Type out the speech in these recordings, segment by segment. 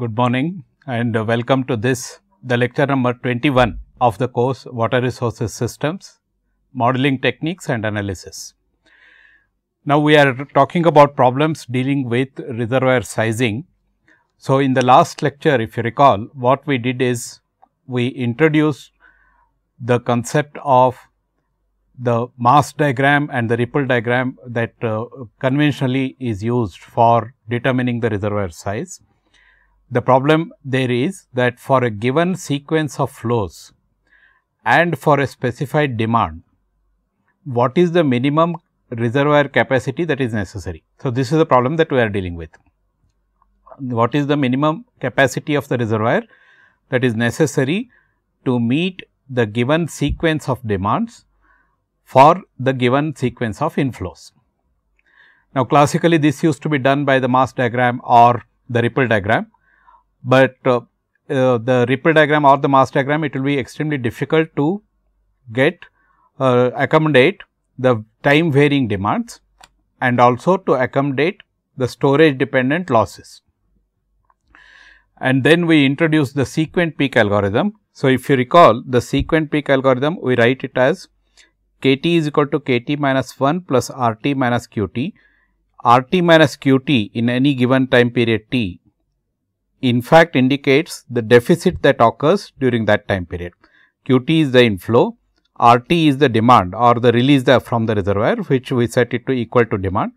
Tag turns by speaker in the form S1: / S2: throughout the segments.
S1: Good morning and welcome to this, the lecture number 21 of the course Water Resources Systems, Modeling Techniques and Analysis. Now, we are talking about problems dealing with reservoir sizing. So, in the last lecture, if you recall, what we did is we introduced the concept of the mass diagram and the ripple diagram that uh, conventionally is used for determining the reservoir size. The problem there is that for a given sequence of flows and for a specified demand, what is the minimum reservoir capacity that is necessary. So, this is the problem that we are dealing with. What is the minimum capacity of the reservoir that is necessary to meet the given sequence of demands for the given sequence of inflows. Now, classically this used to be done by the mass diagram or the ripple diagram but uh, uh, the Ripple diagram or the mass diagram, it will be extremely difficult to get uh, accommodate the time varying demands and also to accommodate the storage dependent losses. And then we introduce the sequent peak algorithm. So, if you recall the sequent peak algorithm, we write it as k t is equal to k t minus 1 plus r t minus q t. r t minus q t in any given time period t in fact indicates the deficit that occurs during that time period. Qt is the inflow, RT is the demand or the release the from the reservoir which we set it to equal to demand.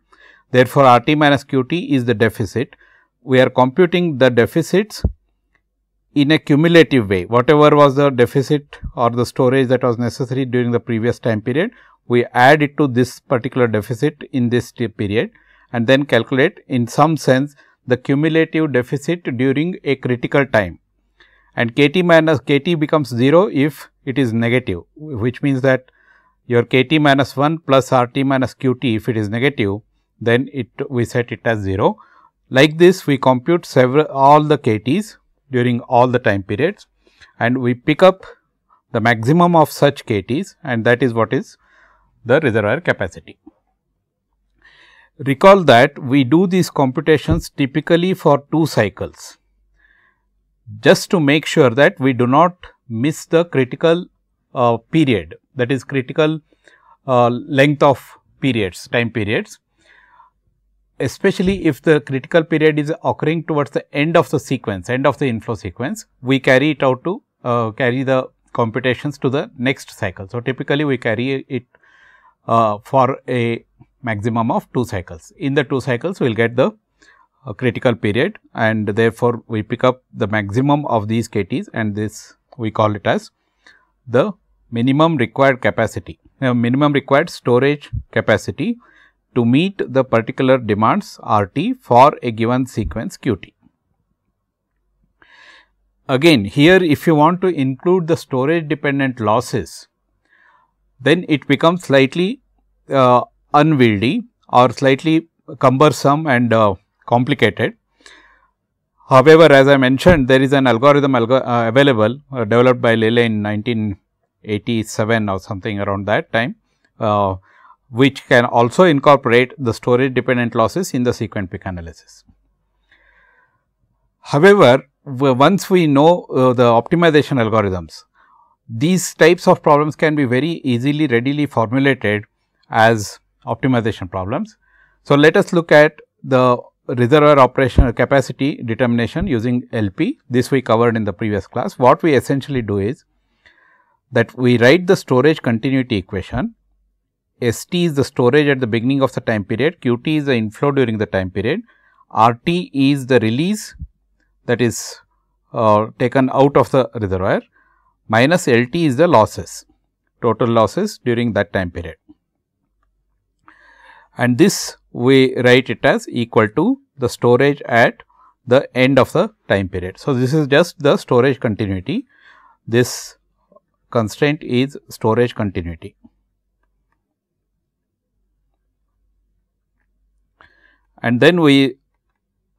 S1: Therefore, RT minus Qt is the deficit. We are computing the deficits in a cumulative way. Whatever was the deficit or the storage that was necessary during the previous time period, we add it to this particular deficit in this period and then calculate in some sense the cumulative deficit during a critical time and Kt minus Kt becomes 0 if it is negative, which means that your Kt minus 1 plus Rt minus Qt if it is negative, then it we set it as 0. Like this we compute several all the Kts during all the time periods and we pick up the maximum of such Kts and that is what is the reservoir capacity. Recall that we do these computations typically for two cycles, just to make sure that we do not miss the critical uh, period that is critical uh, length of periods, time periods especially if the critical period is occurring towards the end of the sequence, end of the inflow sequence, we carry it out to uh, carry the computations to the next cycle. So, typically we carry it uh, for a maximum of 2 cycles. In the 2 cycles, we will get the uh, critical period and therefore, we pick up the maximum of these KTs and this we call it as the minimum required capacity, minimum required storage capacity to meet the particular demands RT for a given sequence QT. Again, here if you want to include the storage dependent losses, then it becomes slightly uh, unwieldy or slightly cumbersome and uh, complicated. However, as I mentioned there is an algorithm algo uh, available uh, developed by Lele in 1987 or something around that time, uh, which can also incorporate the storage dependent losses in the sequent pick analysis. However, once we know uh, the optimization algorithms, these types of problems can be very easily readily formulated as optimization problems. So, let us look at the reservoir operational capacity determination using LP. This we covered in the previous class. What we essentially do is that we write the storage continuity equation. ST is the storage at the beginning of the time period, QT is the inflow during the time period, RT is the release that is uh, taken out of the reservoir minus LT is the losses, total losses during that time period and this we write it as equal to the storage at the end of the time period. So, this is just the storage continuity. This constraint is storage continuity. And then we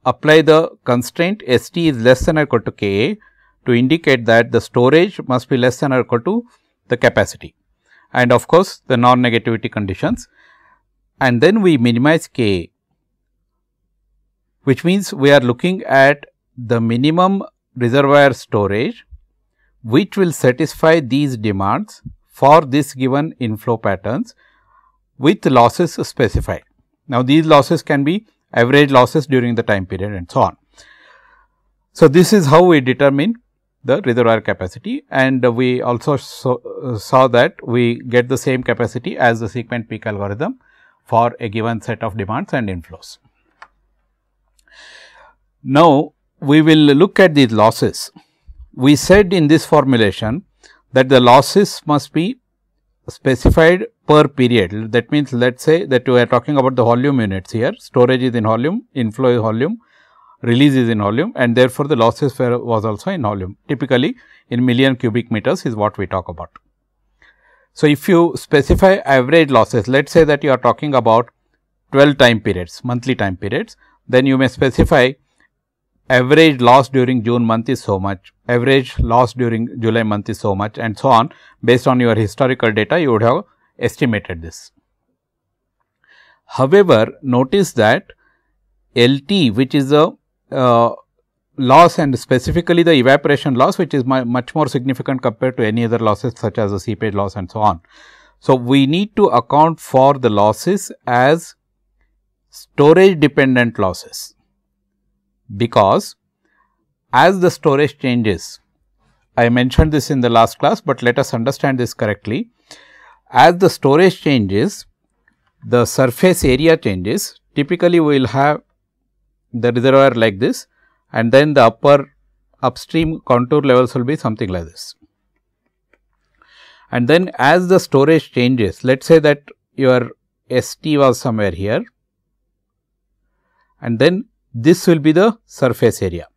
S1: apply the constraint S t is less than or equal to K a to indicate that the storage must be less than or equal to the capacity. And of course, the non-negativity conditions and then we minimize k, which means we are looking at the minimum reservoir storage, which will satisfy these demands for this given inflow patterns with losses specified. Now, these losses can be average losses during the time period and so on. So, this is how we determine the reservoir capacity and we also saw, uh, saw that we get the same capacity as the segment peak algorithm for a given set of demands and inflows. Now, we will look at these losses. We said in this formulation that the losses must be specified per period. That means, let us say that we are talking about the volume units here, storage is in volume, inflow is volume, release is in volume and therefore, the losses were was also in volume. Typically, in million cubic meters is what we talk about. So, if you specify average losses, let us say that you are talking about 12 time periods, monthly time periods, then you may specify average loss during June month is so much, average loss during July month is so much and so on. Based on your historical data, you would have estimated this. However, notice that LT which is a uh, loss and specifically the evaporation loss which is much more significant compared to any other losses such as the seepage loss and so on. So, we need to account for the losses as storage dependent losses because as the storage changes, I mentioned this in the last class, but let us understand this correctly. As the storage changes, the surface area changes, typically we will have the reservoir like this and then the upper upstream contour levels will be something like this. And then as the storage changes, let us say that your ST was somewhere here and then this will be the surface area.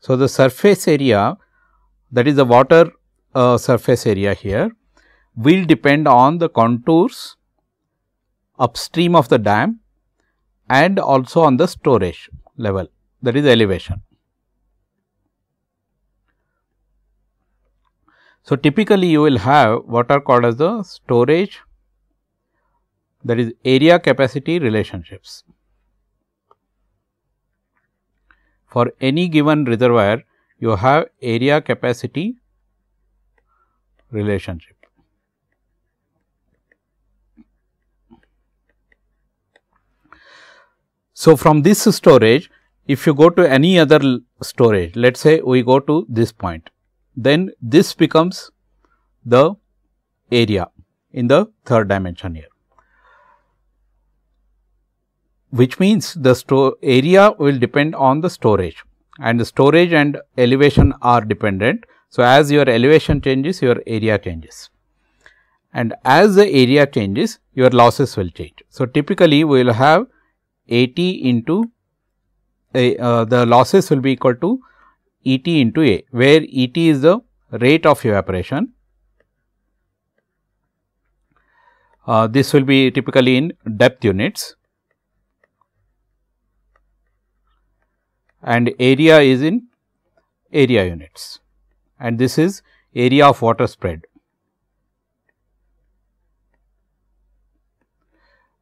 S1: So, the surface area that is the water uh, surface area here will depend on the contours upstream of the dam and also on the storage level that is elevation. So, typically you will have what are called as the storage that is area capacity relationships. For any given reservoir you have area capacity relationship. So, from this storage, if you go to any other storage, let us say we go to this point, then this becomes the area in the third dimension here. Which means the store area will depend on the storage and the storage and elevation are dependent. So, as your elevation changes, your area changes and as the area changes, your losses will change. So, typically we will have AT into a, uh, the losses will be equal to ET into A, where ET is the rate of evaporation. Uh, this will be typically in depth units and area is in area units and this is area of water spread.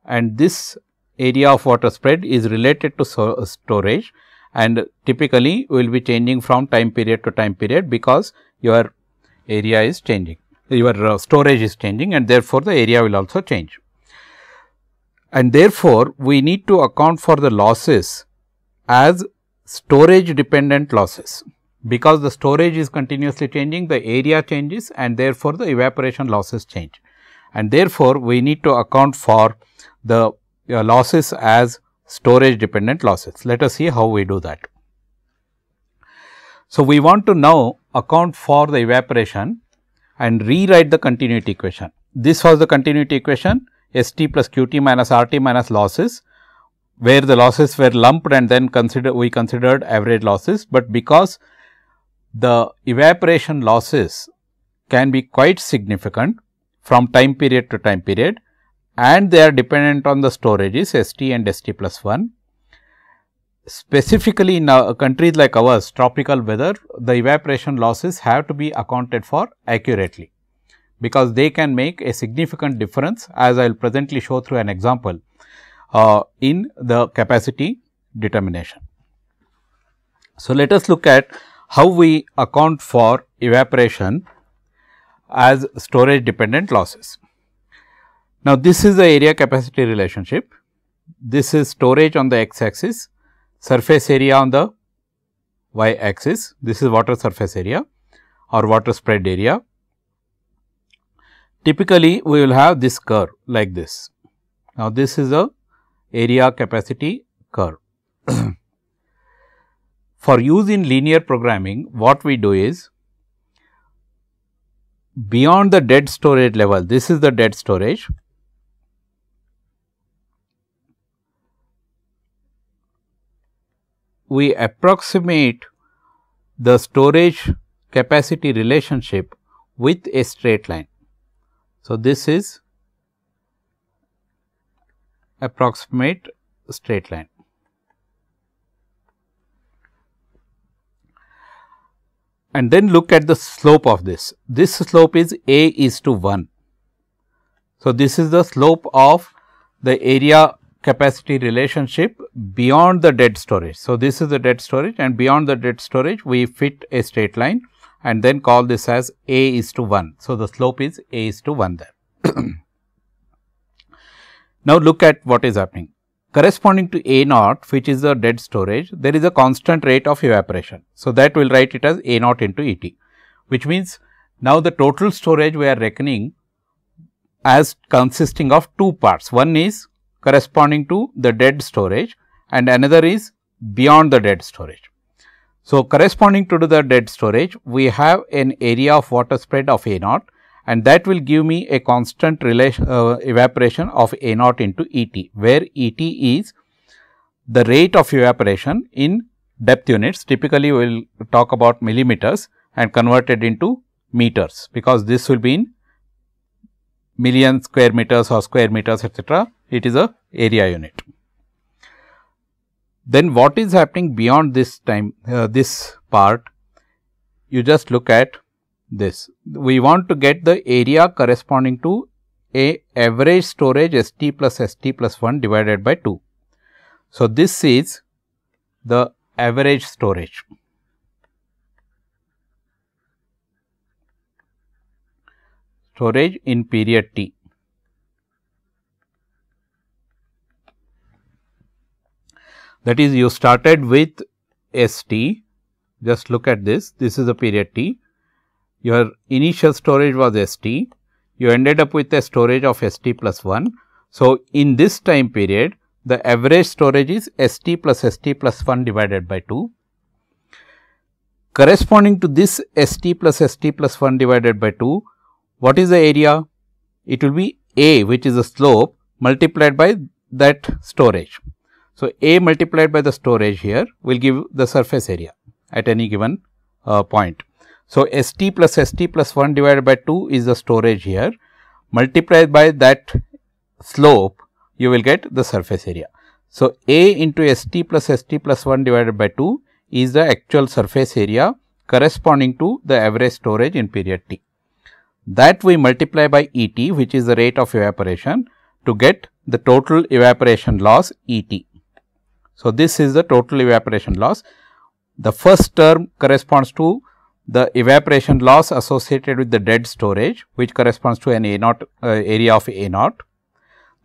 S1: And this area of water spread is related to so storage and typically will be changing from time period to time period because your area is changing, your uh, storage is changing and therefore, the area will also change. And therefore, we need to account for the losses as storage dependent losses because the storage is continuously changing, the area changes and therefore, the evaporation losses change. And therefore, we need to account for the your losses as storage dependent losses. Let us see how we do that. So, we want to now account for the evaporation and rewrite the continuity equation. This was the continuity equation S t plus q t minus r t minus losses where the losses were lumped and then consider we considered average losses, but because the evaporation losses can be quite significant from time period to time period, and they are dependent on the storages ST and ST plus 1. Specifically in uh, countries like ours tropical weather the evaporation losses have to be accounted for accurately because they can make a significant difference as I will presently show through an example uh, in the capacity determination. So, let us look at how we account for evaporation as storage dependent losses. Now, this is the area capacity relationship. This is storage on the x axis, surface area on the y axis. This is water surface area or water spread area. Typically, we will have this curve like this. Now, this is a area capacity curve. For use in linear programming, what we do is beyond the dead storage level, this is the dead storage we approximate the storage capacity relationship with a straight line. So, this is approximate straight line. And then look at the slope of this. This slope is a is to 1. So, this is the slope of the area capacity relationship beyond the dead storage. So, this is the dead storage and beyond the dead storage we fit a straight line and then call this as A is to 1. So, the slope is A is to 1 there. now, look at what is happening. Corresponding to A naught which is the dead storage, there is a constant rate of evaporation. So, that will write it as A naught into E t which means now the total storage we are reckoning as consisting of two parts. One is corresponding to the dead storage and another is beyond the dead storage. So, corresponding to the dead storage, we have an area of water spread of A naught and that will give me a constant relation, uh, evaporation of A naught into E t, where E t is the rate of evaporation in depth units. Typically, we will talk about millimeters and converted into meters, because this will be in million square meters or square meters etcetera it is a area unit. Then what is happening beyond this time uh, this part you just look at this. We want to get the area corresponding to a average storage ST plus ST plus 1 divided by 2. So, this is the average storage. storage in period t. That is you started with S t, just look at this, this is the period t. Your initial storage was S t, you ended up with a storage of S t plus 1. So, in this time period, the average storage is S t plus S t plus 1 divided by 2. Corresponding to this S t plus S t plus 1 divided by 2, what is the area? It will be A which is the slope multiplied by that storage. So, A multiplied by the storage here will give the surface area at any given uh, point. So, St plus St plus 1 divided by 2 is the storage here multiplied by that slope you will get the surface area. So, A into St plus St plus 1 divided by 2 is the actual surface area corresponding to the average storage in period T. That we multiply by Et which is the rate of evaporation to get the total evaporation loss Et. So, this is the total evaporation loss. The first term corresponds to the evaporation loss associated with the dead storage which corresponds to an A naught uh, area of A naught.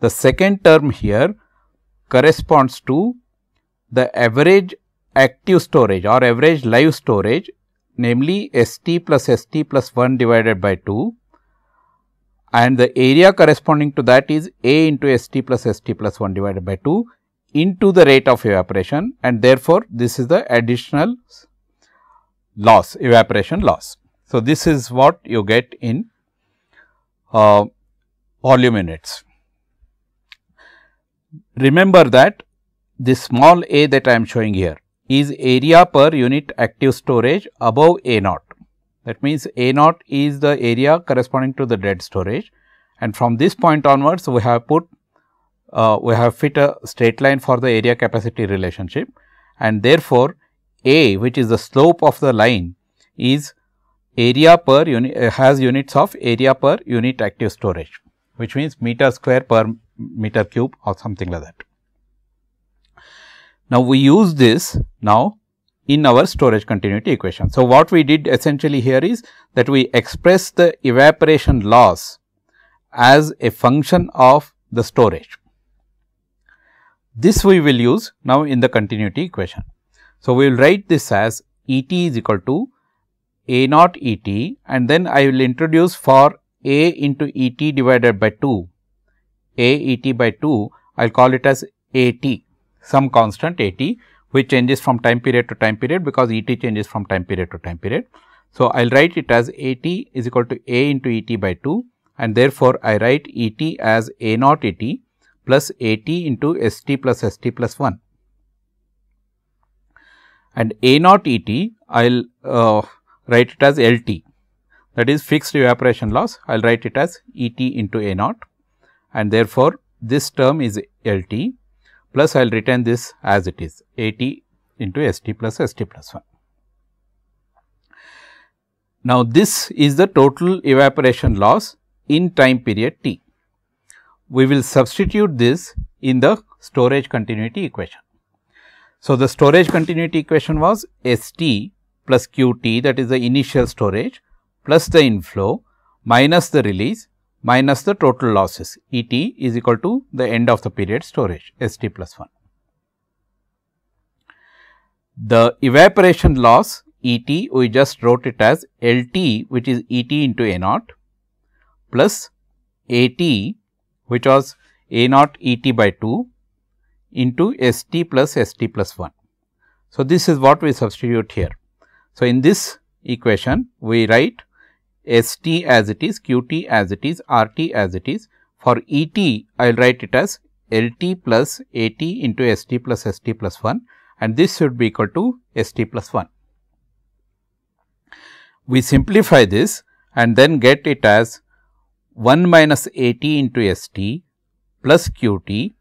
S1: The second term here corresponds to the average active storage or average live storage namely St plus St plus 1 divided by 2 and the area corresponding to that is A into St plus St plus 1 divided by 2 into the rate of evaporation and therefore, this is the additional loss evaporation loss. So, this is what you get in uh, volume units. Remember that this small a that I am showing here is area per unit active storage above a naught. That means, a naught is the area corresponding to the dead storage and from this point onwards we have put uh, we have fit a straight line for the area capacity relationship and therefore, A which is the slope of the line is area per unit uh, has units of area per unit active storage which means meter square per meter cube or something like that. Now, we use this now in our storage continuity equation. So, what we did essentially here is that we express the evaporation loss as a function of the storage. This we will use now in the continuity equation. So, we will write this as E t is equal to A naught E t and then I will introduce for A into E t divided by 2, A E t by 2, I will call it as A t, some constant A t which changes from time period to time period because E t changes from time period to time period. So, I will write it as A t is equal to A into E t by 2 and therefore, I write E t as A naught E t plus AT into s t plus s t plus plus 1. And A naught e will uh, write it as l t, that is fixed evaporation loss, I will write it as ET into A naught and therefore, this term is l t. plus I will return this as it is AT into s t plus s t plus plus 1. Now, this is the total evaporation loss in time period T we will substitute this in the storage continuity equation. So, the storage continuity equation was S t plus Q t that is the initial storage plus the inflow minus the release minus the total losses E t is equal to the end of the period storage S t plus 1. The evaporation loss E t we just wrote it as L t which is E t into A naught plus A t which was A naught E t by 2 into S t plus S t plus 1. So, this is what we substitute here. So, in this equation we write S t as it is, Q t as it is, R t as it is. For E t I will write it as L t plus A t into S t plus S t plus 1 and this should be equal to S t plus 1. We simplify this and then get it as 1 minus A t into S t plus Q t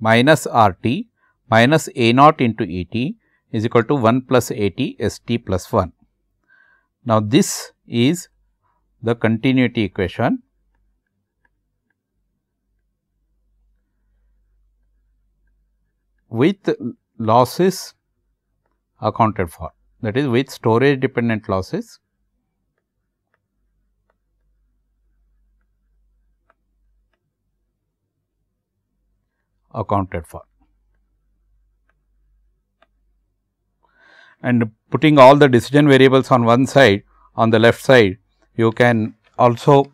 S1: minus R t minus A naught into E t is equal to 1 plus A t S t plus 1. Now, this is the continuity equation with losses accounted for that is with storage dependent losses accounted for. And putting all the decision variables on one side, on the left side, you can also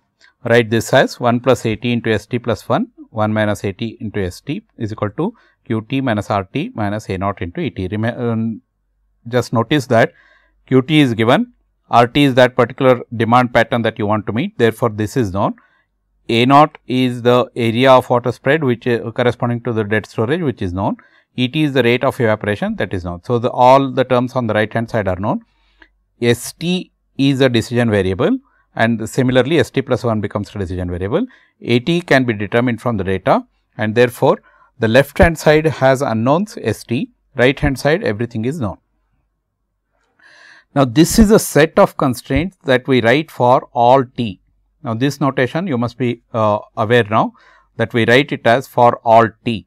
S1: write this as 1 plus 80 into st plus 1, 1 minus 80 into st is equal to qt minus rt minus a naught into et. Rem um, just notice that qt is given, rt is that particular demand pattern that you want to meet. Therefore, this is known a naught is the area of water spread which uh, corresponding to the dead storage which is known. Et is the rate of evaporation that is known. So, the all the terms on the right hand side are known. St is a decision variable and similarly St plus 1 becomes a decision variable. At can be determined from the data and therefore, the left hand side has unknowns St, right hand side everything is known. Now, this is a set of constraints that we write for all t now, this notation you must be uh, aware now that we write it as for all t.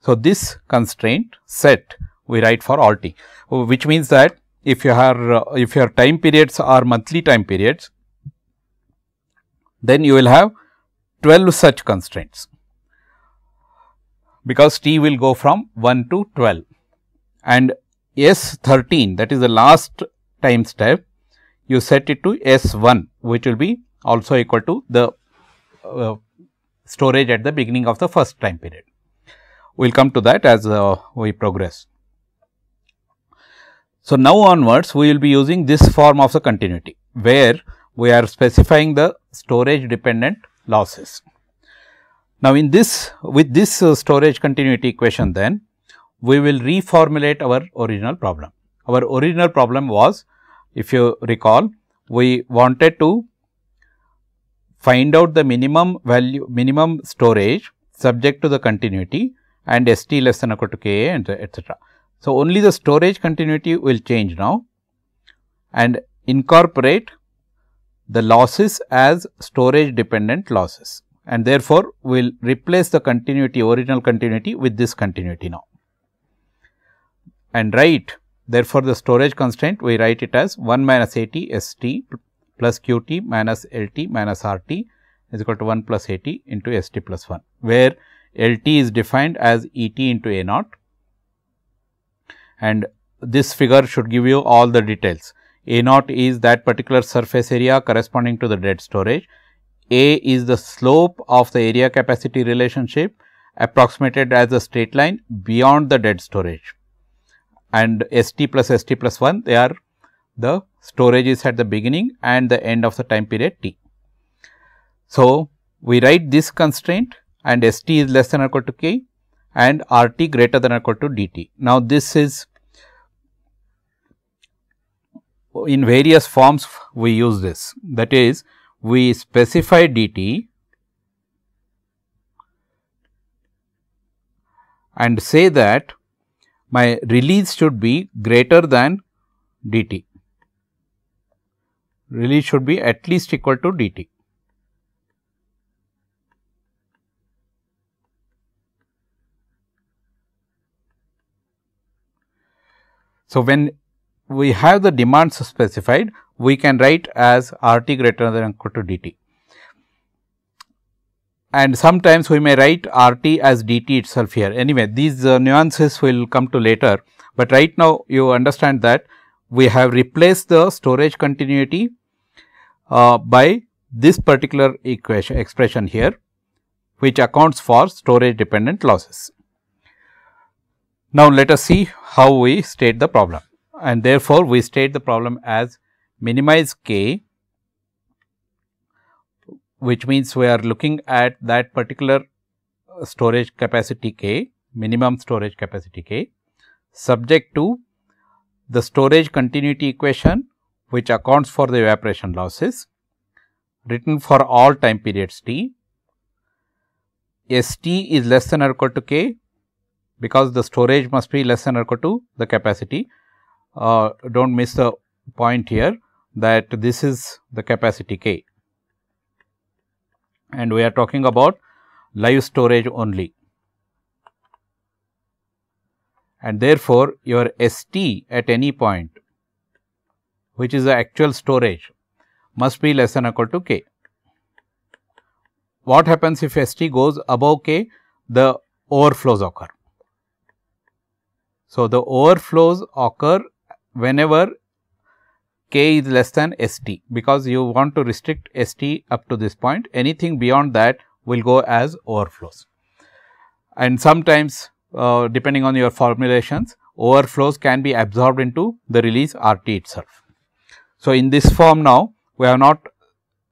S1: So, this constraint set we write for all t, which means that if your uh, if your time periods are monthly time periods, then you will have 12 such constraints because t will go from 1 to 12 and S 13 that is the last time step you set it to S 1 which will be also equal to the uh, storage at the beginning of the first time period. We will come to that as uh, we progress. So, now onwards we will be using this form of the continuity, where we are specifying the storage dependent losses. Now, in this with this uh, storage continuity equation then we will reformulate our original problem. Our original problem was if you recall we wanted to find out the minimum value minimum storage subject to the continuity and S t less than or equal to K a and etc. So, only the storage continuity will change now and incorporate the losses as storage dependent losses and therefore, we will replace the continuity original continuity with this continuity now and write therefore, the storage constraint we write it as 1 minus AT ST plus q t minus L t minus R t is equal to 1 plus A t into S t plus 1, where L t is defined as E t into A naught and this figure should give you all the details. A naught is that particular surface area corresponding to the dead storage. A is the slope of the area capacity relationship approximated as a straight line beyond the dead storage and S t plus S t plus 1 they are the storage is at the beginning and the end of the time period t. So, we write this constraint and st is less than or equal to k and rt greater than or equal to dt. Now, this is in various forms we use this that is we specify dt and say that my release should be greater than dt release should be at least equal to dT. So, when we have the demands specified, we can write as RT greater than or equal to dT. And sometimes we may write RT as dT itself here. Anyway, these uh, nuances will come to later, but right now you understand that we have replaced the storage continuity uh, by this particular equation expression here which accounts for storage dependent losses. Now, let us see how we state the problem and therefore, we state the problem as minimize k which means we are looking at that particular uh, storage capacity k minimum storage capacity k subject to the storage continuity equation which accounts for the evaporation losses written for all time periods t. S t is less than or equal to k because the storage must be less than or equal to the capacity. Uh, do not miss the point here that this is the capacity k and we are talking about live storage only and therefore, your ST at any point which is the actual storage must be less than or equal to k. What happens if ST goes above k? The overflows occur. So, the overflows occur whenever k is less than ST because you want to restrict ST up to this point anything beyond that will go as overflows. And sometimes uh, depending on your formulations overflows can be absorbed into the release RT itself. So, in this form now we have not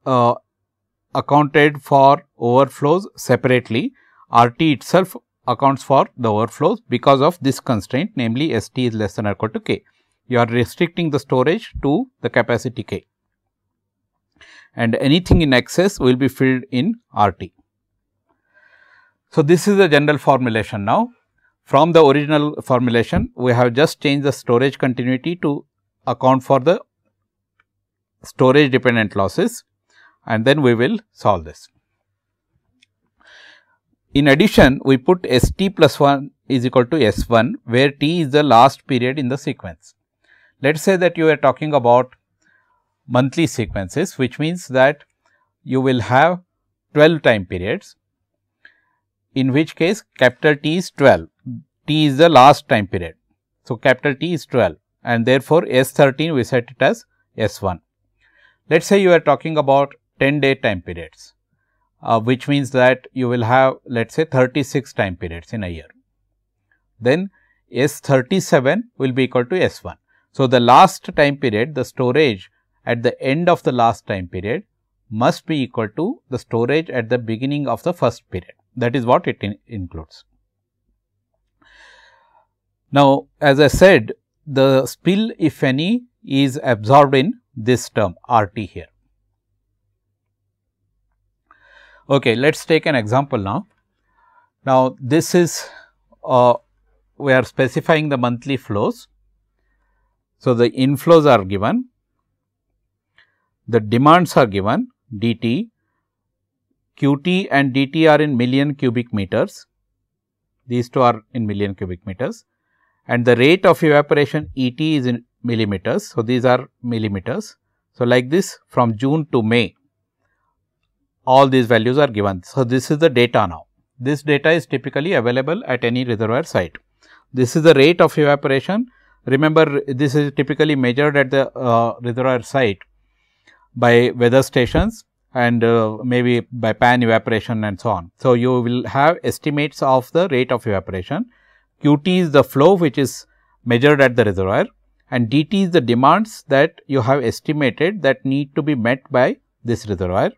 S1: uh, accounted for overflows separately RT itself accounts for the overflows because of this constraint namely ST is less than or equal to K. You are restricting the storage to the capacity K and anything in excess will be filled in RT. So, this is the general formulation now from the original formulation, we have just changed the storage continuity to account for the storage dependent losses and then we will solve this. In addition, we put S t plus 1 is equal to S 1, where t is the last period in the sequence. Let us say that you are talking about monthly sequences, which means that you will have 12 time periods in which case capital T is 12, T is the last time period. So, capital T is 12 and therefore, S 13 we set it as S 1. Let us say you are talking about 10 day time periods, uh, which means that you will have let us say 36 time periods in a year. Then S 37 will be equal to S 1. So, the last time period the storage at the end of the last time period must be equal to the storage at the beginning of the first period that is what it in includes. Now, as I said the spill if any is absorbed in this term R t here. Okay, let us take an example now. Now, this is uh, we are specifying the monthly flows. So, the inflows are given, the demands are given d t Qt and Dt are in million cubic meters. These two are in million cubic meters and the rate of evaporation Et is in millimeters. So, these are millimeters. So, like this from June to May all these values are given. So, this is the data now. This data is typically available at any reservoir site. This is the rate of evaporation. Remember, this is typically measured at the uh, reservoir site by weather stations and uh, maybe by pan evaporation and so on. So, you will have estimates of the rate of evaporation. Qt is the flow which is measured at the reservoir and dT is the demands that you have estimated that need to be met by this reservoir.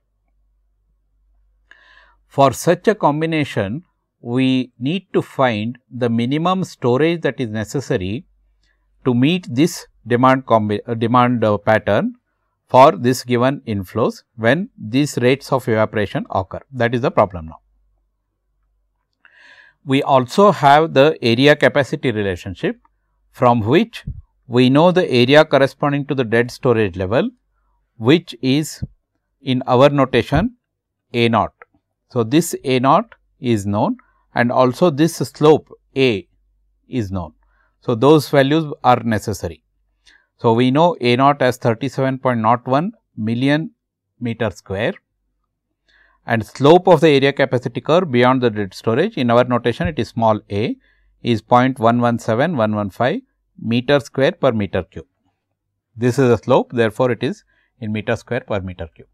S1: For such a combination, we need to find the minimum storage that is necessary to meet this demand, uh, demand uh, pattern for this given inflows when these rates of evaporation occur. That is the problem now. We also have the area capacity relationship from which we know the area corresponding to the dead storage level which is in our notation A naught. So, this A naught is known and also this slope A is known. So, those values are necessary. So, we know A naught as 37.01 million meter square and slope of the area capacity curve beyond the dead storage in our notation it is small a is 0.117115 meter square per meter cube. This is a slope therefore, it is in meter square per meter cube.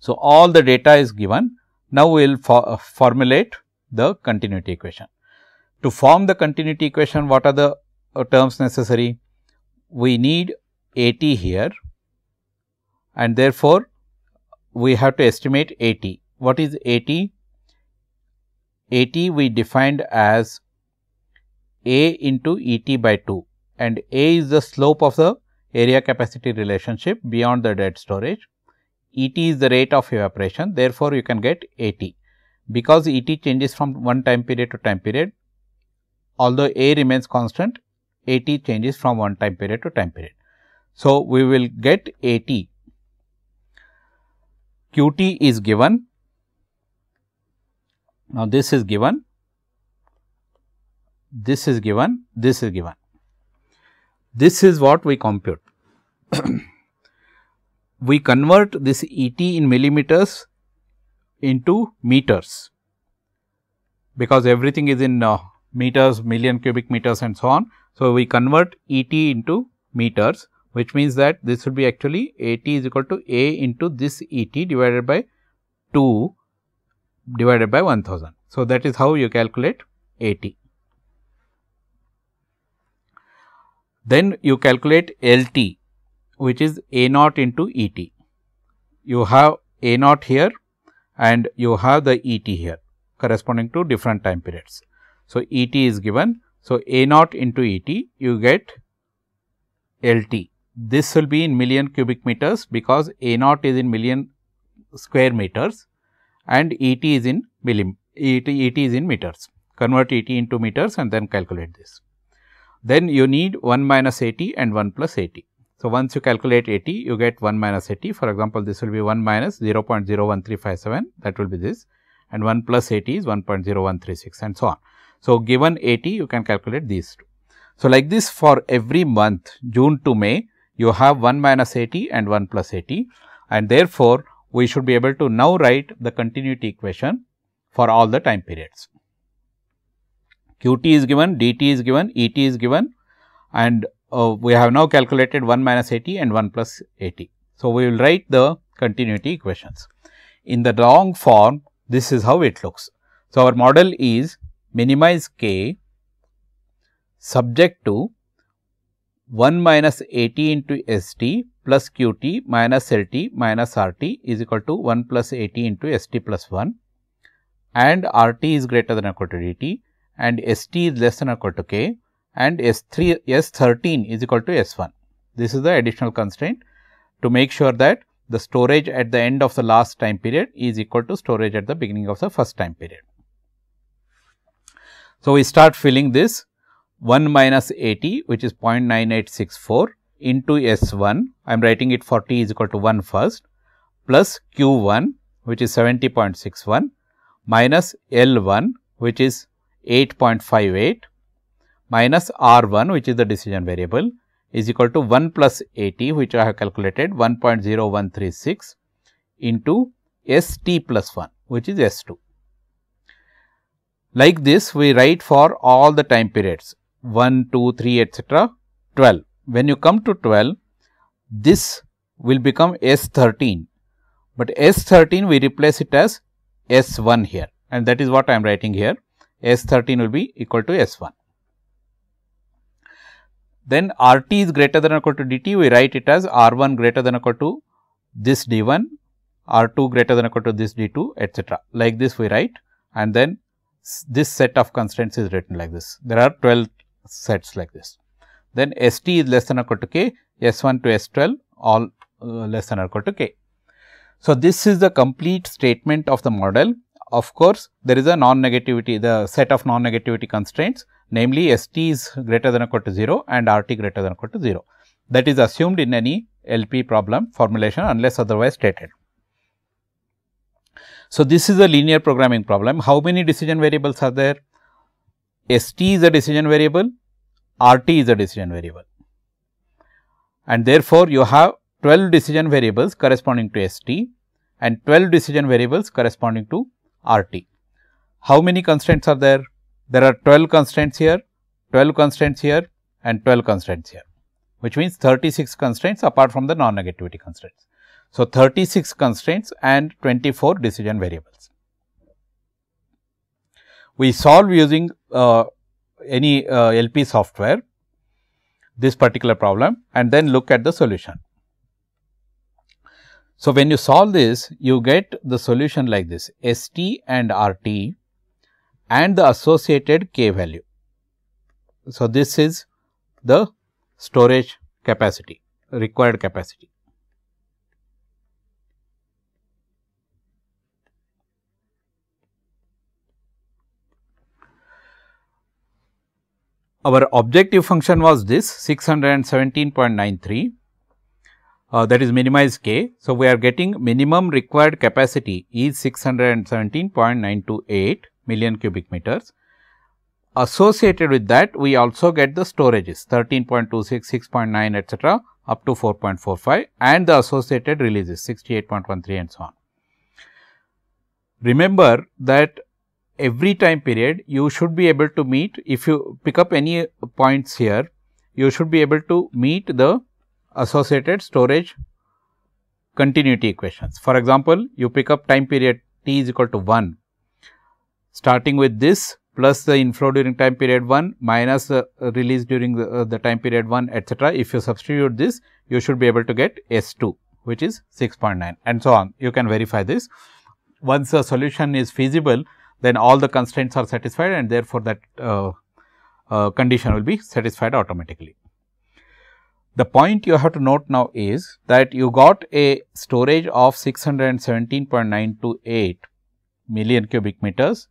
S1: So, all the data is given. Now, we will for, uh, formulate the continuity equation. To form the continuity equation, what are the terms necessary? We need 80 here and therefore, we have to estimate 80. What is A t? A t we defined as A into E t by 2 and A is the slope of the area capacity relationship beyond the dead storage. E t is the rate of evaporation therefore, you can get 80. Because E t changes from one time period to time period, although A remains constant, AT changes from one time period to time period. So, we will get AT. QT is given. Now, this is given, this is given, this is given. This is what we compute. we convert this ET in millimeters into meters because everything is in uh, meters, million cubic meters and so on. So, we convert E t into meters which means that this would be actually A t is equal to A into this E t divided by 2 divided by 1000. So, that is how you calculate A t. Then you calculate L t which is A naught into E t. You have A naught here and you have the E t here corresponding to different time periods. So, E t is given so, A naught into E t you get L t. This will be in million cubic meters because A naught is in million square meters and E t is in millim, e t, e t is in meters. Convert E t into meters and then calculate this. Then you need 1 minus A t and 1 plus A t. So, once you calculate A t you get 1 minus A t. For example, this will be 1 minus 0 0.01357 that will be this and 1 plus A t is 1.0136 and so on. So, given 80 you can calculate these two. So, like this for every month June to May you have 1 minus 80 and 1 plus 80 and therefore, we should be able to now write the continuity equation for all the time periods. Qt is given, dt is given, et is given and uh, we have now calculated 1 minus 80 and 1 plus 80. So, we will write the continuity equations. In the long form, this is how it looks. So, our model is minimize k subject to 1 minus a t into s t plus q t minus l t minus r t is equal to 1 plus a t into s t plus 1 and r t is greater than or equal to d t and s t is less than or equal to k and s 3 s 13 is equal to s 1. This is the additional constraint to make sure that the storage at the end of the last time period is equal to storage at the beginning of the first time period. So, we start filling this 1 minus 80 which is 0.9864 into S 1, I am writing it for t is equal to 1 first plus Q 1 which is 70.61 minus L 1 which is 8.58 minus R 1 which is the decision variable is equal to 1 plus 80 which I have calculated 1.0136 into S t plus 1 which is S 2. Like this, we write for all the time periods 1, 2, 3, etc. 12. When you come to 12, this will become S13, but S13 we replace it as S1 here and that is what I am writing here. S13 will be equal to S1. Then RT is greater than or equal to DT, we write it as R1 greater than or equal to this D1, R2 greater than or equal to this D2, etc. Like this we write and then this set of constraints is written like this. There are 12 sets like this. Then S t is less than or equal to k, S 1 to S 12 all uh, less than or equal to k. So, this is the complete statement of the model. Of course, there is a non-negativity, the set of non-negativity constraints namely S t is greater than or equal to 0 and R t greater than or equal to 0. That is assumed in any LP problem formulation unless otherwise stated. So, this is a linear programming problem. How many decision variables are there? ST is a decision variable, RT is a decision variable. And therefore, you have 12 decision variables corresponding to ST and 12 decision variables corresponding to RT. How many constraints are there? There are 12 constraints here, 12 constraints here and 12 constraints here, which means 36 constraints apart from the non-negativity constraints. So, 36 constraints and 24 decision variables. We solve using uh, any uh, LP software this particular problem and then look at the solution. So, when you solve this, you get the solution like this ST and RT and the associated K value. So, this is the storage capacity, required capacity. Our objective function was this 617.93 uh, that is minimize k. So, we are getting minimum required capacity is 617.928 million cubic meters. Associated with that, we also get the storages 13.26, 6.9 etc., up to 4.45 and the associated releases 68.13 and so on. Remember that every time period you should be able to meet if you pick up any points here you should be able to meet the associated storage continuity equations. For example, you pick up time period t is equal to 1 starting with this plus the inflow during time period 1 minus the uh, release during the, uh, the time period 1 etc. If you substitute this you should be able to get S 2 which is 6.9 and so on you can verify this. Once the solution is feasible then all the constraints are satisfied and therefore, that uh, uh, condition will be satisfied automatically. The point you have to note now is that you got a storage of 617.928 million cubic meters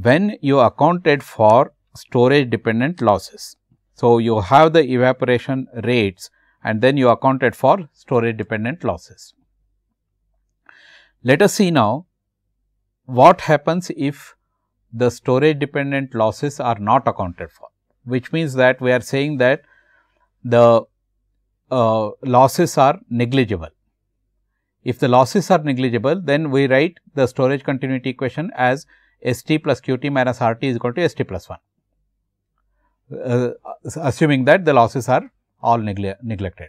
S1: when you accounted for storage dependent losses. So, you have the evaporation rates and then you accounted for storage dependent losses. Let us see now what happens if the storage dependent losses are not accounted for, which means that we are saying that the uh, losses are negligible. If the losses are negligible, then we write the storage continuity equation as S t plus q t minus r t is equal to S t plus 1, uh, assuming that the losses are all neglected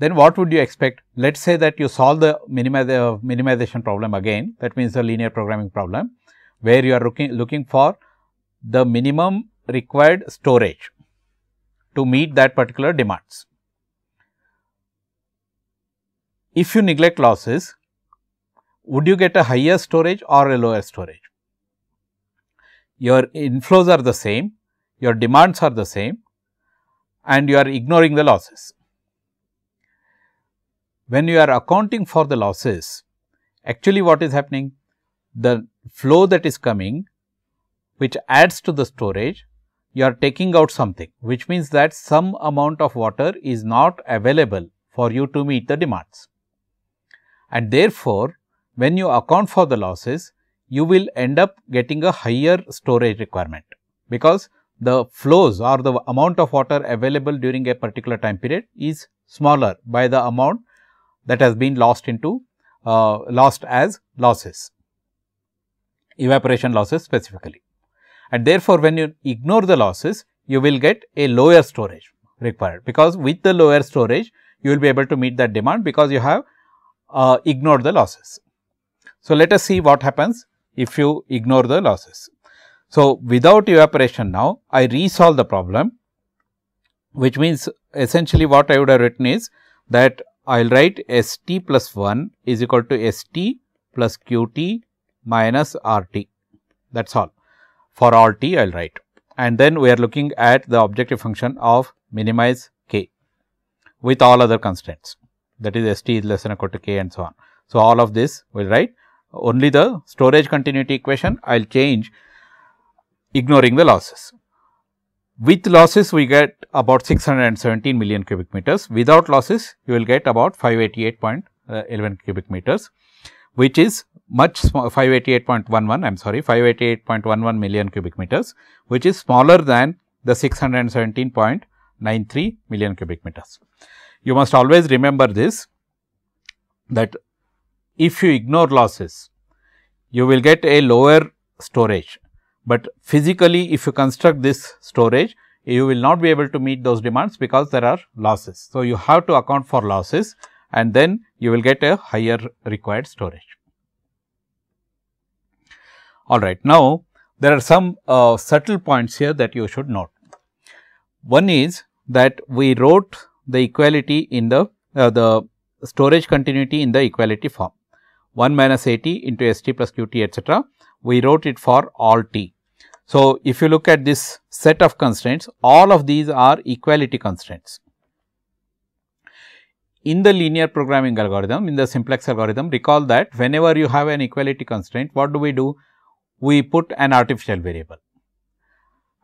S1: then what would you expect? Let us say that you solve the minimization problem again, that means the linear programming problem, where you are looking, looking for the minimum required storage to meet that particular demands. If you neglect losses, would you get a higher storage or a lower storage? Your inflows are the same, your demands are the same and you are ignoring the losses when you are accounting for the losses, actually what is happening? The flow that is coming, which adds to the storage, you are taking out something, which means that some amount of water is not available for you to meet the demands. And therefore, when you account for the losses, you will end up getting a higher storage requirement, because the flows or the amount of water available during a particular time period is smaller by the amount that has been lost into uh, lost as losses, evaporation losses specifically. And therefore, when you ignore the losses, you will get a lower storage required because with the lower storage, you will be able to meet that demand because you have uh, ignored the losses. So, let us see what happens if you ignore the losses. So, without evaporation now, I resolve the problem, which means essentially what I would have written is that I will write S t plus 1 is equal to S t plus Q t minus R t that is all for all t I will write and then we are looking at the objective function of minimize k with all other constraints that is S t is less than or equal to k and so on. So, all of this we will write only the storage continuity equation I will change ignoring the losses. With losses we get about 617 million cubic meters, without losses you will get about 588.11 uh, cubic meters which is much 588.11 I am sorry 588.11 million cubic meters which is smaller than the 617.93 million cubic meters. You must always remember this that if you ignore losses you will get a lower storage but physically if you construct this storage, you will not be able to meet those demands because there are losses. So, you have to account for losses and then you will get a higher required storage. All right. Now, there are some uh, subtle points here that you should note. One is that we wrote the equality in the uh, the storage continuity in the equality form. 1 minus a t into s t plus q t etc. We wrote it for all t. So, if you look at this set of constraints, all of these are equality constraints. In the linear programming algorithm, in the simplex algorithm, recall that whenever you have an equality constraint, what do we do? We put an artificial variable.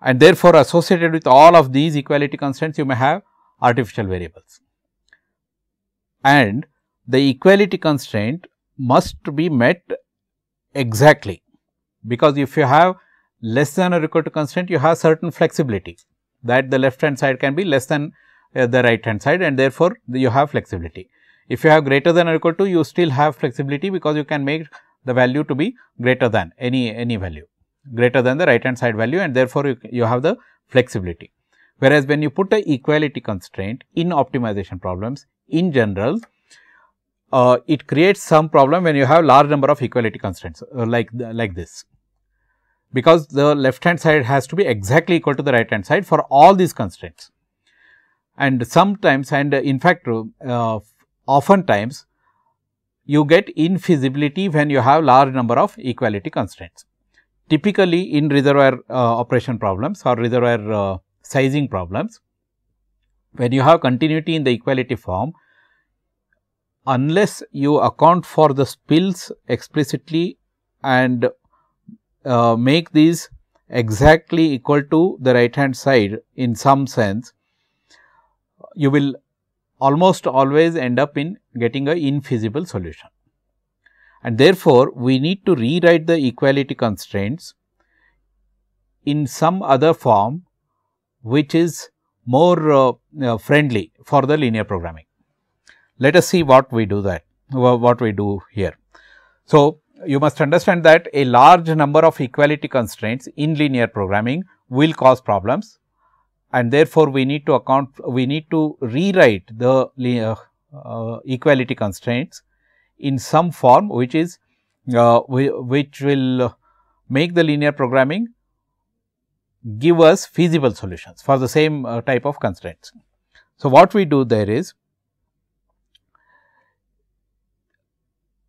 S1: And therefore, associated with all of these equality constraints, you may have artificial variables. And the equality constraint must be met exactly, because if you have less than or equal to constant, you have certain flexibility that the left hand side can be less than uh, the right hand side and therefore, the, you have flexibility. If you have greater than or equal to, you still have flexibility because you can make the value to be greater than any, any value, greater than the right hand side value and therefore, you, you have the flexibility. Whereas, when you put a equality constraint in optimization problems, in general, uh, it creates some problem when you have large number of equality constraints uh, like the, like this because the left hand side has to be exactly equal to the right hand side for all these constraints and sometimes and in fact uh, oftentimes you get infeasibility when you have large number of equality constraints typically in reservoir uh, operation problems or reservoir uh, sizing problems when you have continuity in the equality form unless you account for the spills explicitly and uh, make these exactly equal to the right hand side in some sense, you will almost always end up in getting a infeasible solution. And therefore, we need to rewrite the equality constraints in some other form which is more uh, uh, friendly for the linear programming. Let us see what we do that, what we do here. So, you must understand that a large number of equality constraints in linear programming will cause problems and therefore, we need to account, we need to rewrite the linear, uh, equality constraints in some form which is uh, which will make the linear programming give us feasible solutions for the same uh, type of constraints. So, what we do there is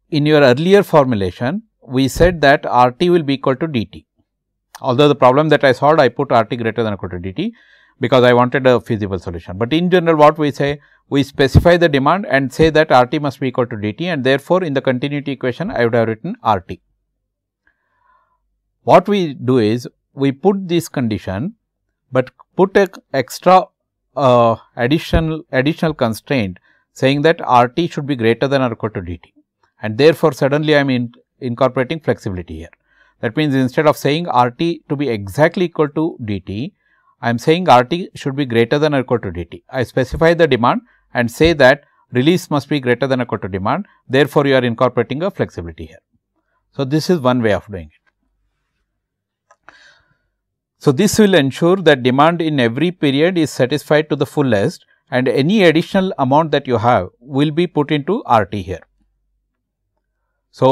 S1: in your earlier formulation, we said that R t will be equal to d t. Although the problem that I solved, I put R t greater than or equal to d t because I wanted a feasible solution. But in general, what we say, we specify the demand and say that R t must be equal to d t and therefore, in the continuity equation, I would have written R t. What we do is, we put this condition, but put a extra uh, additional additional constraint saying that R t should be greater than or equal to d t and therefore, suddenly I am in incorporating flexibility here. That means, instead of saying r t to be exactly equal to d t, I am saying r t should be greater than or equal to d t. I specify the demand and say that release must be greater than or equal to demand. Therefore, you are incorporating a flexibility here. So, this is one way of doing it. So, this will ensure that demand in every period is satisfied to the fullest and any additional amount that you have will be put into RT here. So,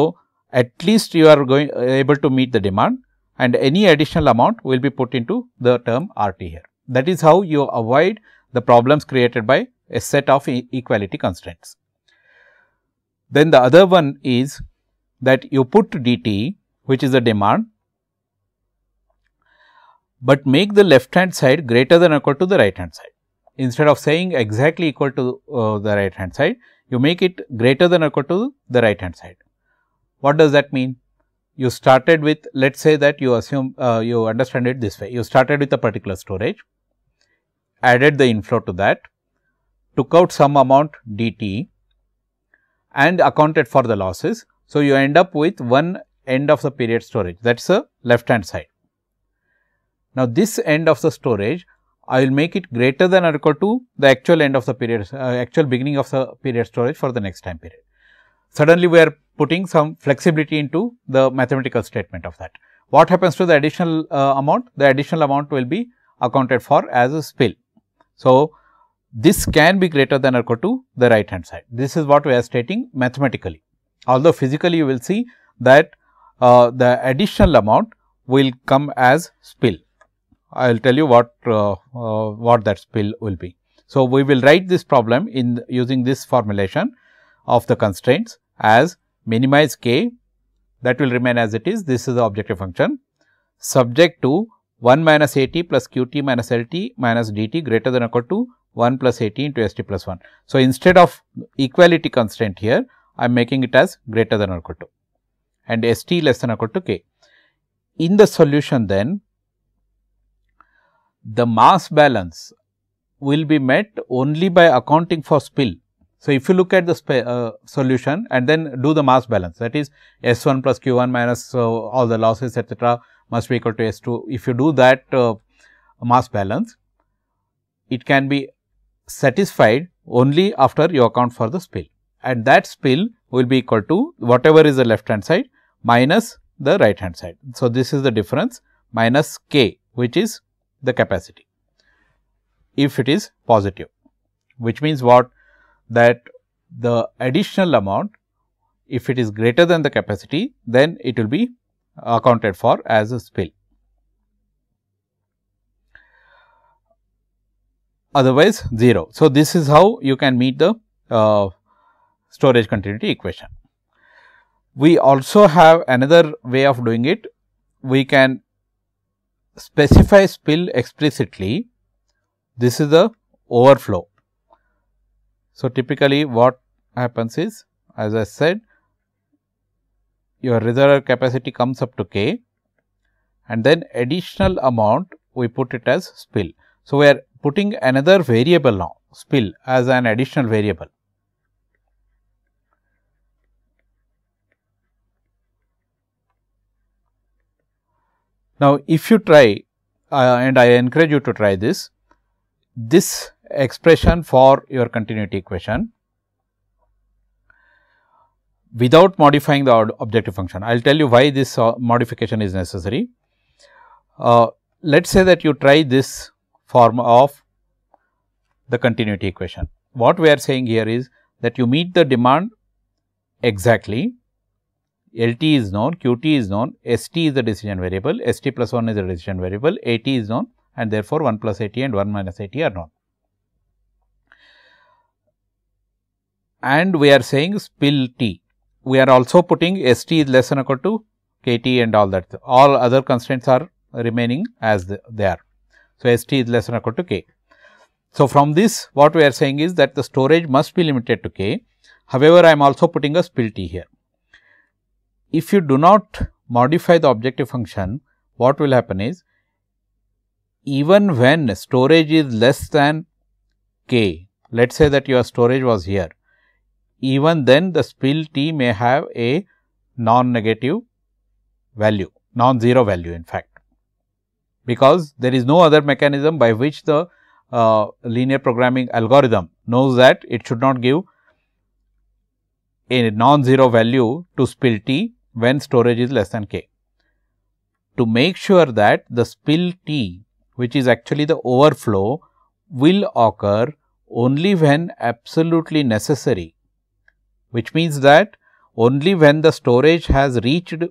S1: at least you are going uh, able to meet the demand and any additional amount will be put into the term RT here. That is how you avoid the problems created by a set of equality constraints. Then the other one is that you put dt which is the demand, but make the left hand side greater than or equal to the right hand side. Instead of saying exactly equal to uh, the right hand side, you make it greater than or equal to the right hand side. What does that mean? You started with, let us say that you assume, uh, you understand it this way. You started with a particular storage, added the inflow to that, took out some amount dt and accounted for the losses. So, you end up with one end of the period storage that is the left hand side. Now, this end of the storage I will make it greater than or equal to the actual end of the period, uh, actual beginning of the period storage for the next time period. Suddenly, we are putting some flexibility into the mathematical statement of that. What happens to the additional uh, amount? The additional amount will be accounted for as a spill. So, this can be greater than or equal to the right hand side. This is what we are stating mathematically. Although physically you will see that uh, the additional amount will come as spill. I will tell you what uh, uh, what that spill will be. So, we will write this problem in using this formulation of the constraints as minimize k that will remain as it is. This is the objective function subject to 1 minus a t plus q t minus l t minus d t greater than or equal to 1 plus a t into s t plus 1. So, instead of equality constraint here, I am making it as greater than or equal to and s t less than or equal to k. In the solution then, the mass balance will be met only by accounting for spill so, if you look at the uh, solution and then do the mass balance that is S 1 plus Q 1 minus uh, all the losses etcetera must be equal to S 2. If you do that uh, mass balance, it can be satisfied only after you account for the spill and that spill will be equal to whatever is the left hand side minus the right hand side. So, this is the difference minus K which is the capacity if it is positive which means what that the additional amount if it is greater than the capacity then it will be accounted for as a spill. Otherwise 0. So, this is how you can meet the uh, storage continuity equation. We also have another way of doing it. We can specify spill explicitly. This is the overflow so, typically what happens is as I said your reservoir capacity comes up to k and then additional amount we put it as spill. So, we are putting another variable now spill as an additional variable. Now, if you try uh, and I encourage you to try this this expression for your continuity equation without modifying the objective function. I will tell you why this uh, modification is necessary. Uh, let us say that you try this form of the continuity equation. What we are saying here is that you meet the demand exactly, LT is known, QT is known, ST is the decision variable, ST plus 1 is the decision variable, AT is known, and therefore 1 plus 80 and 1 minus 80 are known. And we are saying spill T. We are also putting S T is less than or equal to K T and all that. All other constraints are remaining as the, they are. So, S T is less than or equal to K. So, from this what we are saying is that the storage must be limited to K. However, I am also putting a spill T here. If you do not modify the objective function, what will happen is even when storage is less than k, let us say that your storage was here, even then the spill t may have a non-negative value, non-zero value in fact, because there is no other mechanism by which the uh, linear programming algorithm knows that it should not give a non-zero value to spill t when storage is less than k. To make sure that the spill t which is actually the overflow will occur only when absolutely necessary, which means that only when the storage has reached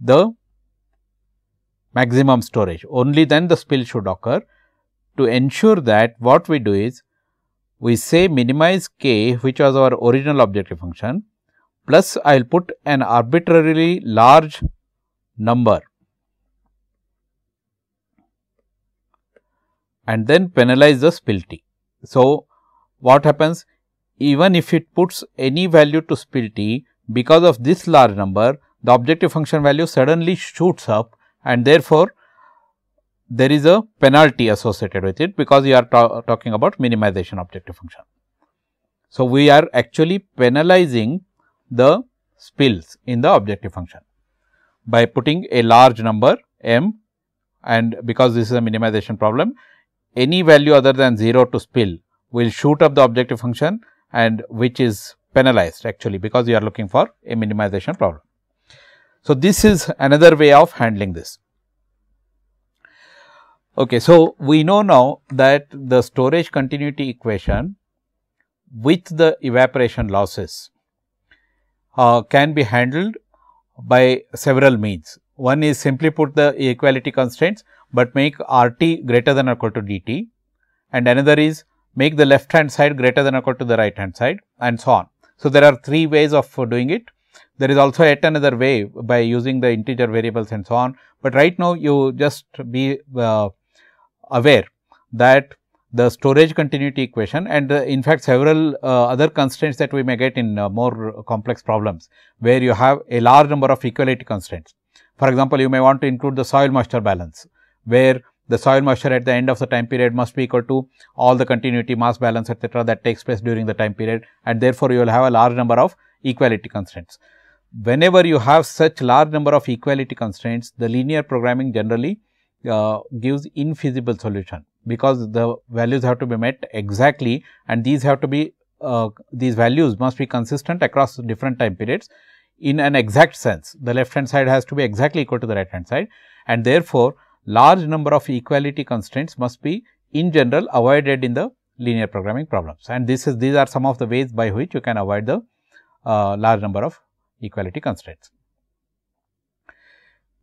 S1: the maximum storage, only then the spill should occur. To ensure that what we do is, we say minimize k which was our original objective function plus I will put an arbitrarily large number and then penalize the spill t. So, what happens? Even if it puts any value to spill t, because of this large number, the objective function value suddenly shoots up and therefore, there is a penalty associated with it because you are talking about minimization objective function. So, we are actually penalizing the spills in the objective function by putting a large number m and because this is a minimization problem any value other than 0 to spill will shoot up the objective function and which is penalized actually because you are looking for a minimization problem. So, this is another way of handling this. Okay, so, we know now that the storage continuity equation with the evaporation losses uh, can be handled by several means. One is simply put the equality constraints but make r t greater than or equal to d t and another is make the left hand side greater than or equal to the right hand side and so on. So, there are three ways of doing it. There is also yet another way by using the integer variables and so on, but right now you just be uh, aware that the storage continuity equation and uh, in fact, several uh, other constraints that we may get in uh, more complex problems, where you have a large number of equality constraints. For example, you may want to include the soil moisture balance where the soil moisture at the end of the time period must be equal to all the continuity mass balance etc., that takes place during the time period and therefore, you will have a large number of equality constraints. Whenever you have such large number of equality constraints, the linear programming generally uh, gives infeasible solution, because the values have to be met exactly and these have to be uh, these values must be consistent across different time periods in an exact sense. The left hand side has to be exactly equal to the right hand side and therefore, large number of equality constraints must be in general avoided in the linear programming problems. And this is these are some of the ways by which you can avoid the uh, large number of equality constraints.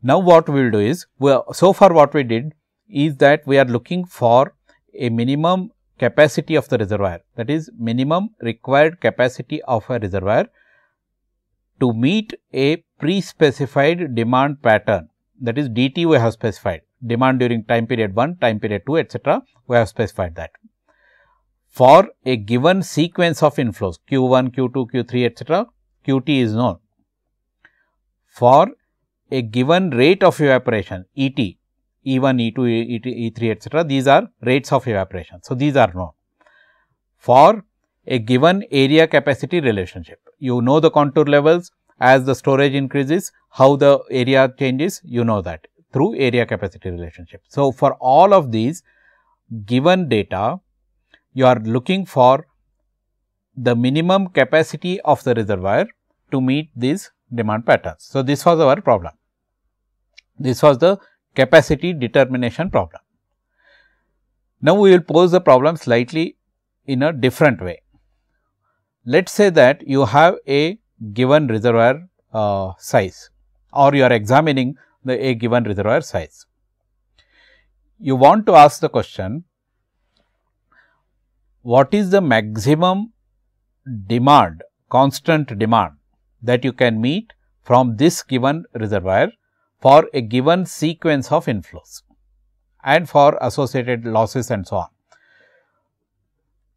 S1: Now, what we will do is, so far what we did is that we are looking for a minimum capacity of the reservoir that is minimum required capacity of a reservoir to meet a pre-specified demand pattern that is DT we have specified demand during time period 1, time period 2 etc. we have specified that. For a given sequence of inflows Q1, Q2, Q3 etc., Qt is known. For a given rate of evaporation Et, E1, E2, E3 etc., these are rates of evaporation. So, these are known. For a given area capacity relationship, you know the contour levels, as the storage increases, how the area changes, you know that through area capacity relationship. So, for all of these given data, you are looking for the minimum capacity of the reservoir to meet these demand patterns. So, this was our problem. This was the capacity determination problem. Now, we will pose the problem slightly in a different way. Let us say that you have a given reservoir uh, size or you are examining the a given reservoir size. You want to ask the question, what is the maximum demand, constant demand that you can meet from this given reservoir for a given sequence of inflows and for associated losses and so on.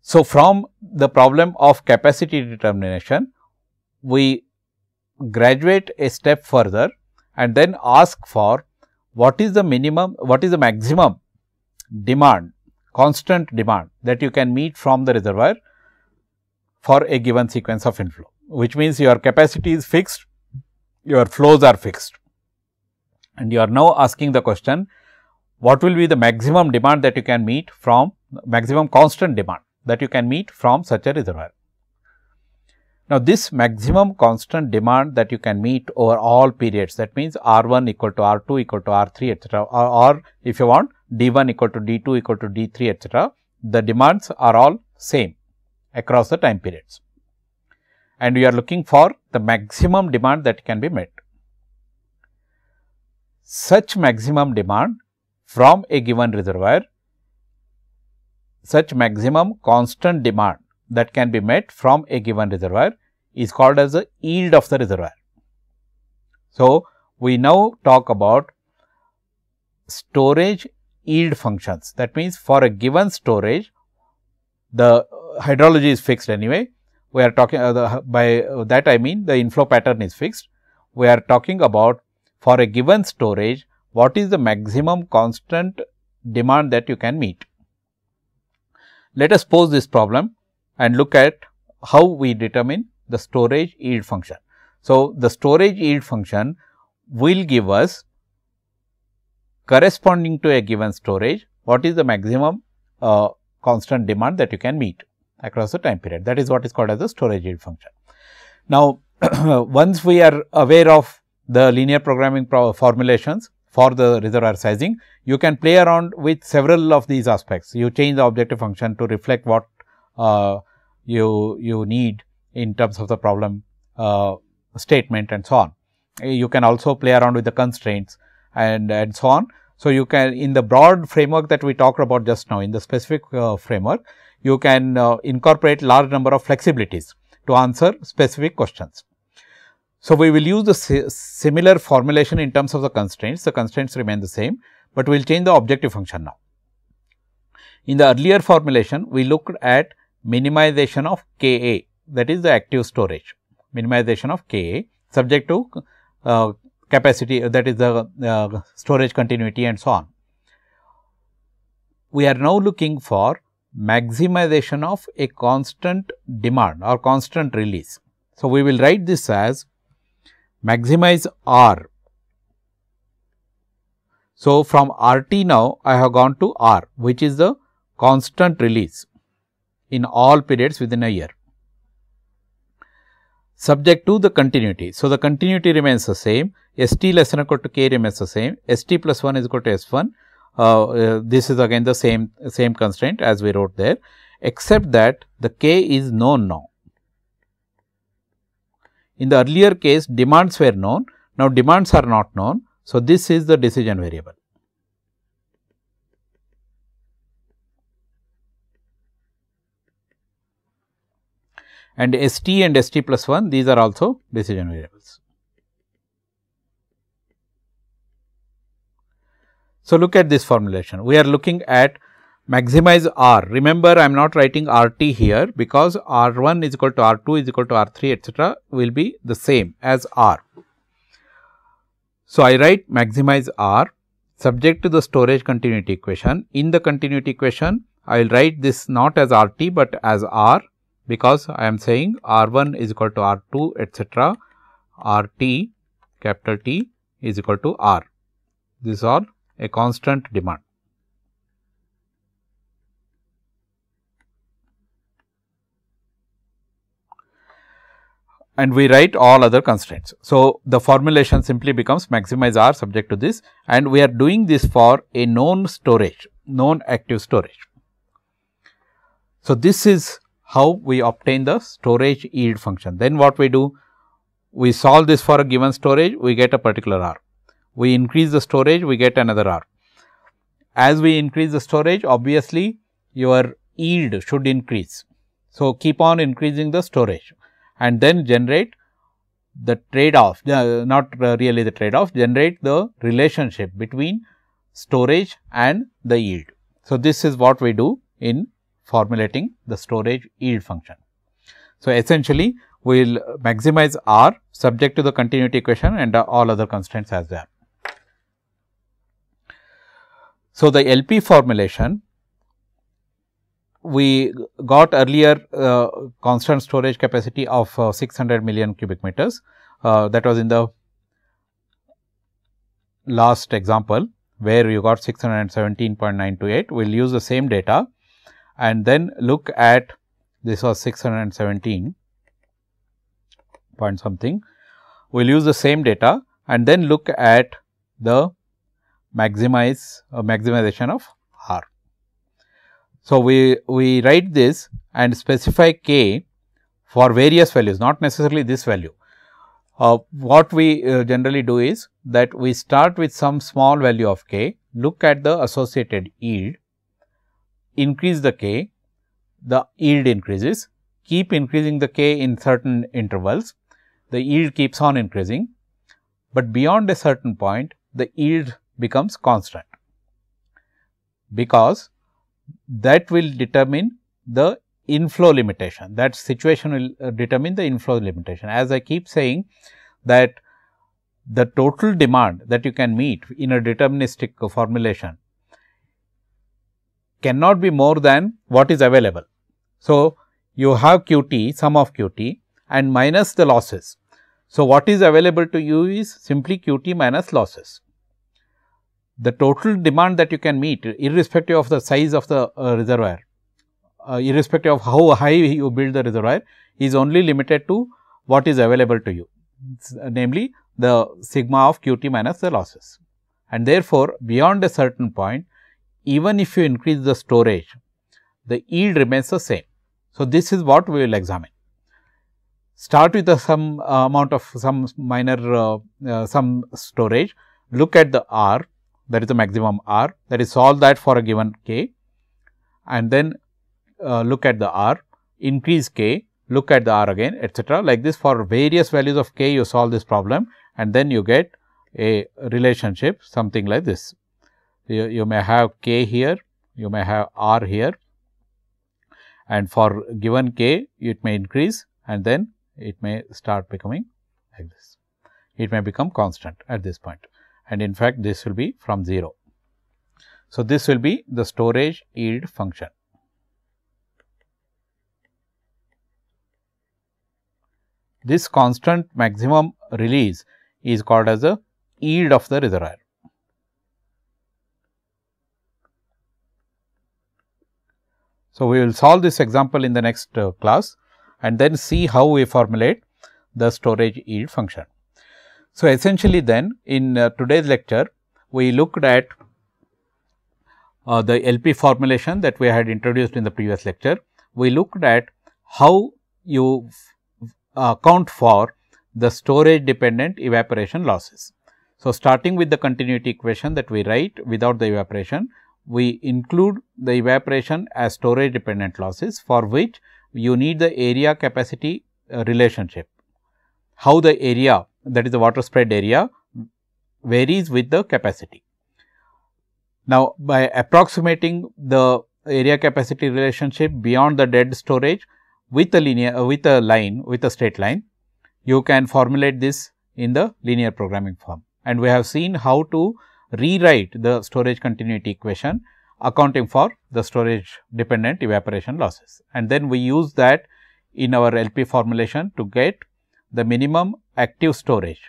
S1: So, from the problem of capacity determination, we graduate a step further and then ask for what is the minimum, what is the maximum demand, constant demand that you can meet from the reservoir for a given sequence of inflow, which means your capacity is fixed, your flows are fixed. And you are now asking the question, what will be the maximum demand that you can meet from maximum constant demand that you can meet from such a reservoir. Now, this maximum constant demand that you can meet over all periods that means R 1 equal to R 2 equal to R 3 etc. Or, or, if you want D 1 equal to D 2 equal to D 3 etc. the demands are all same across the time periods. And we are looking for the maximum demand that can be met. Such maximum demand from a given reservoir, such maximum constant demand that can be met from a given reservoir is called as the yield of the reservoir. So, we now talk about storage yield functions. That means, for a given storage, the hydrology is fixed anyway. We are talking uh, the, by that I mean the inflow pattern is fixed. We are talking about for a given storage, what is the maximum constant demand that you can meet. Let us pose this problem and look at how we determine the storage yield function. So, the storage yield function will give us corresponding to a given storage what is the maximum uh, constant demand that you can meet across the time period that is what is called as the storage yield function. Now, once we are aware of the linear programming pro formulations for the reservoir sizing, you can play around with several of these aspects. You change the objective function to reflect what uh, you, you need in terms of the problem uh, statement and so on. You can also play around with the constraints and, and so on. So, you can in the broad framework that we talked about just now in the specific uh, framework, you can uh, incorporate large number of flexibilities to answer specific questions. So, we will use the similar formulation in terms of the constraints, the constraints remain the same, but we will change the objective function now. In the earlier formulation, we looked at minimization of K A that is the active storage, minimization of K A subject to uh, capacity uh, that is the uh, storage continuity and so on. We are now looking for maximization of a constant demand or constant release. So, we will write this as maximize R. So, from R t now I have gone to R which is the constant release in all periods within a year subject to the continuity. So, the continuity remains the same S t less than equal to k remains the same S t plus 1 is equal to S 1. Uh, uh, this is again the same same constraint as we wrote there except that the k is known now. In the earlier case demands were known, now demands are not known. So, this is the decision variable. and S t and S t plus 1 these are also decision variables. So, look at this formulation we are looking at maximize R. Remember, I am not writing R t here because R 1 is equal to R 2 is equal to R 3 etcetera will be the same as R. So, I write maximize R subject to the storage continuity equation. In the continuity equation, I will write this not as R t, but as R because I am saying R 1 is equal to R 2 etc. R t capital T is equal to R. is all a constant demand. and we write all other constraints. So, the formulation simply becomes maximize R subject to this and we are doing this for a known storage, known active storage. So, this is how we obtain the storage yield function. Then what we do? We solve this for a given storage, we get a particular R. We increase the storage, we get another R. As we increase the storage, obviously, your yield should increase. So, keep on increasing the storage and then generate the trade off, uh, not really the trade off, generate the relationship between storage and the yield. So, this is what we do in formulating the storage yield function. So, essentially we will maximize R subject to the continuity equation and all other constraints as there. So, the LP formulation we got earlier uh, constant storage capacity of uh, 600 million cubic meters uh, that was in the last example where you got 617.928. We will use the same data and then look at this was 617 point something. We will use the same data and then look at the maximize uh, maximization of R. So, we, we write this and specify k for various values not necessarily this value. Uh, what we uh, generally do is that we start with some small value of k, look at the associated yield increase the k, the yield increases. Keep increasing the k in certain intervals, the yield keeps on increasing, but beyond a certain point, the yield becomes constant, because that will determine the inflow limitation, that situation will uh, determine the inflow limitation. As I keep saying that the total demand that you can meet in a deterministic formulation cannot be more than what is available. So, you have q t sum of q t and minus the losses. So, what is available to you is simply q t minus losses. The total demand that you can meet irrespective of the size of the uh, reservoir, uh, irrespective of how high you build the reservoir is only limited to what is available to you, namely the sigma of q t minus the losses. And therefore, beyond a certain point even if you increase the storage, the yield remains the same. So, this is what we will examine. Start with some uh, amount of some minor uh, uh, some storage, look at the R that is the maximum R that is solve that for a given k and then uh, look at the R, increase k, look at the R again etc. like this for various values of k you solve this problem and then you get a relationship something like this you, you may have k here, you may have r here and for given k it may increase and then it may start becoming like this. It may become constant at this point and in fact, this will be from 0. So, this will be the storage yield function. This constant maximum release is called as the yield of the reservoir. So, we will solve this example in the next uh, class and then see how we formulate the storage yield function. So, essentially then in uh, today's lecture, we looked at uh, the LP formulation that we had introduced in the previous lecture. We looked at how you account for the storage dependent evaporation losses. So, starting with the continuity equation that we write without the evaporation, we include the evaporation as storage dependent losses for which you need the area capacity uh, relationship. How the area that is the water spread area varies with the capacity. Now, by approximating the area capacity relationship beyond the dead storage with a linear uh, with a line with a straight line, you can formulate this in the linear programming form and we have seen how to rewrite the storage continuity equation accounting for the storage dependent evaporation losses. And then we use that in our LP formulation to get the minimum active storage.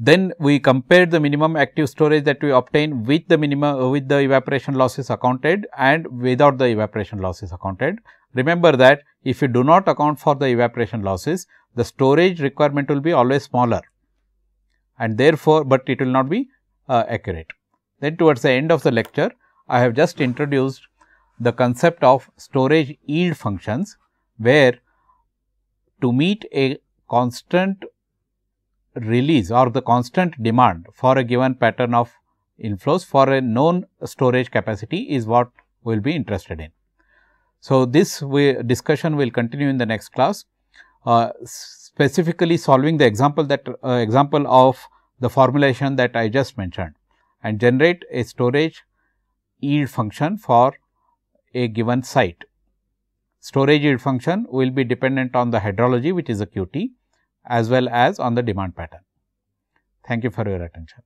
S1: Then we compare the minimum active storage that we obtain with the minimum uh, with the evaporation losses accounted and without the evaporation losses accounted. Remember that if you do not account for the evaporation losses, the storage requirement will be always smaller and therefore, but it will not be uh, accurate. Then towards the end of the lecture, I have just introduced the concept of storage yield functions, where to meet a constant release or the constant demand for a given pattern of inflows for a known storage capacity is what we will be interested in. So, this discussion will continue in the next class. Uh, specifically solving the example that uh, example of the formulation that I just mentioned and generate a storage yield function for a given site. Storage yield function will be dependent on the hydrology which is a QT as well as on the demand pattern. Thank you for your attention.